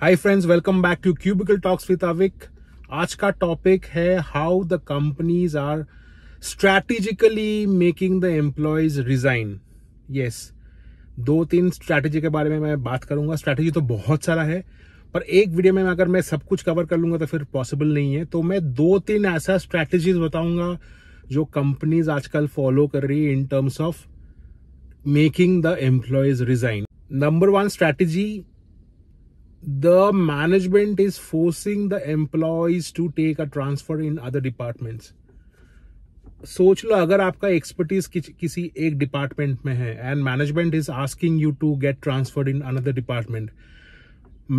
Hi friends welcome back to cubicle talks with Avik आज का topic है how the companies are strategically making the employees resign yes दो तीन strategy के बारे में मैं बात करूंगा स्ट्रैटेजी तो बहुत सारा है पर एक वीडियो में अगर मैं सब कुछ कवर कर लूंगा तो फिर पॉसिबल नहीं है तो मैं दो तीन ऐसा स्ट्रैटेजीज बताऊंगा जो कंपनीज आजकल फॉलो कर रही है in terms of making the employees resign number one strategy the management is forcing the employees to take a transfer in other departments सोच लो अगर आपका एक्सपर्टीज कि, किसी एक डिपार्टमेंट में है and management is asking you to get transferred in another department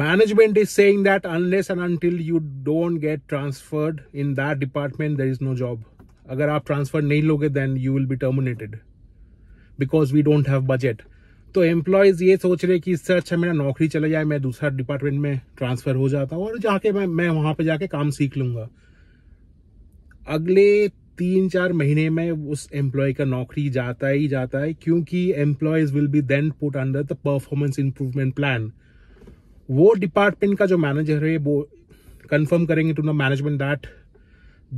management is saying that unless and until you don't get transferred in that department there is no job अगर आप transfer नहीं लोगे then you will be terminated because we don't have budget तो employees ये सोच रहे कि इससे अच्छा मेरा नौकरी चला जाए मैं दूसरा डिपार्टमेंट में ट्रांसफर हो जाता हूँ और जाके मैं मैं वहां पे जाके काम सीख लूंगा अगले तीन चार महीने में उस एम्प्लॉय का नौकरी जाता ही जाता है क्योंकि employees will be then put under the performance improvement plan वो डिपार्टमेंट का जो मैनेजर है वो कंफर्म करेंगे to the management that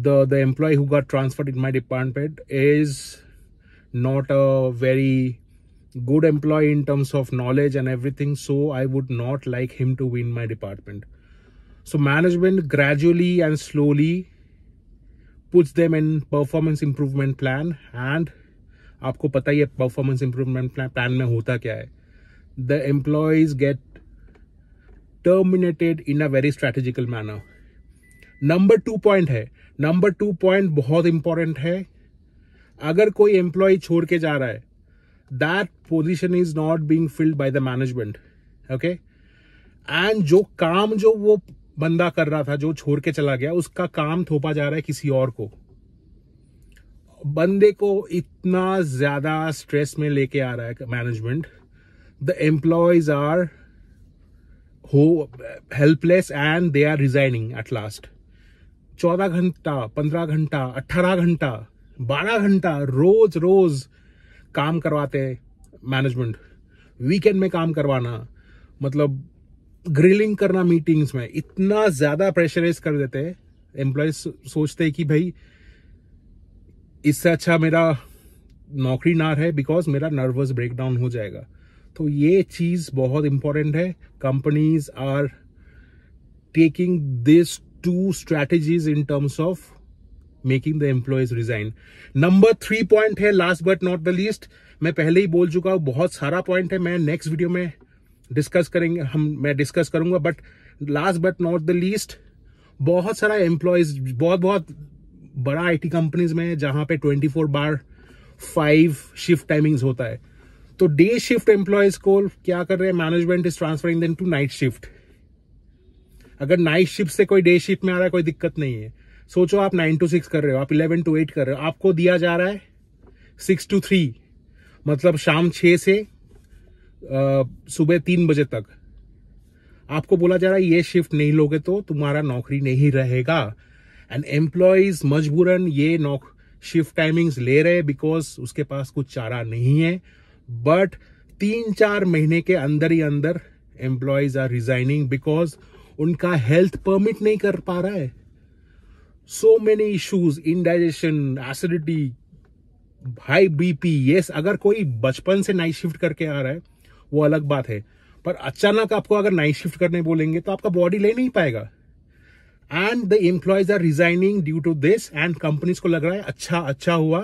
the the employee who got transferred in my department is not a very good employee in terms of knowledge and everything so i would not like him to win my department so management gradually and slowly puts them in performance improvement plan and आपको पता ही है performance improvement plan में होता क्या है the employees get terminated in a very strategical manner number two point है number two point बहुत important है अगर कोई एम्प्लॉय छोड़ के जा रहा है that position is not being filled by the management okay and जो काम जो वो बंदा कर रहा था जो छोड़ के चला गया उसका काम थोपा जा रहा है किसी और को बंदे को इतना ज्यादा स्ट्रेस में लेके आ रहा है मैनेजमेंट द एम्प्लॉयज आर हो helpless and they are resigning at last चौदह घंटा पंद्रह घंटा अट्ठारह घंटा बारह घंटा रोज रोज काम करवाते हैं मैनेजमेंट वीकेंड में काम करवाना मतलब ग्रिलिंग करना मीटिंग्स में इतना ज़्यादा प्रेशराइज कर देते हैं एम्प्लॉयज सोचते हैं कि भाई इससे अच्छा मेरा नौकरी ना रहे बिकॉज मेरा नर्वस ब्रेकडाउन हो जाएगा तो ये चीज़ बहुत इंपॉर्टेंट है companies are taking this two strategies in terms of making the employees resign number three point है last but not the least मैं पहले ही बोल चुका हूं बहुत सारा पॉइंट है मैं नेक्स्ट वीडियो में डिस्कस करेंगे हम मैं डिस्कस करूंगा but last but not the least बहुत सारा एम्प्लॉयज बहुत बहुत बड़ा आईटी कंपनीज में है जहां पे 24 बार फाइव शिफ्ट टाइमिंग्स होता है तो डे शिफ्ट एम्प्लॉयज को क्या कर रहे हैं management is transferring them to night shift अगर नाइट शिफ्ट से कोई डे शिफ्ट में आ रहा है कोई दिक्कत नहीं है सोचो आप नाइन टू सिक्स कर रहे हो आप इलेवन टू एट कर रहे हो आपको दिया जा रहा है सिक्स टू थ्री मतलब शाम छः से सुबह तीन बजे तक आपको बोला जा रहा है ये शिफ्ट नहीं लोगे तो तुम्हारा नौकरी नहीं रहेगा एंड एम्प्लॉयज मजबूरन ये नौ शिफ्ट टाइमिंग्स ले रहे बिकॉज उसके पास कुछ चारा नहीं है बट तीन चार महीने के अंदर ही अंदर एम्प्लॉयज आर रिजाइनिंग बिकॉज उनका हेल्थ परमिट नहीं कर पा रहा है so many issues indigestion acidity high BP yes अगर कोई बचपन से नाइट शिफ्ट करके आ रहा है वो अलग बात है पर अचानक आपको अगर नाइट शिफ्ट करने बोलेंगे तो आपका बॉडी ले नहीं पाएगा and the employees are resigning due to this and companies को लग रहा है अच्छा अच्छा हुआ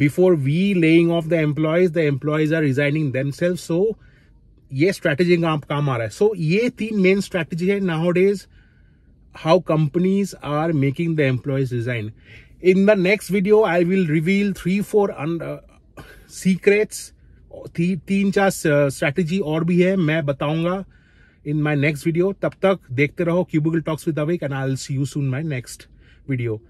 we laying off the employees the employees are resigning resigning self so ये स्ट्रैटेजी का आप काम आ रहा है सो so, ये तीन मेन स्ट्रैटेजी है nowadays how companies are making the employees resign. In the next video, I will reveal three, four under uh, secrets, teen cha uh, strategy or bhi hai, main bataunga in my next video. Tab tak, dekhte raho, Cubicle Talks with Awake and I'll see you soon my next video.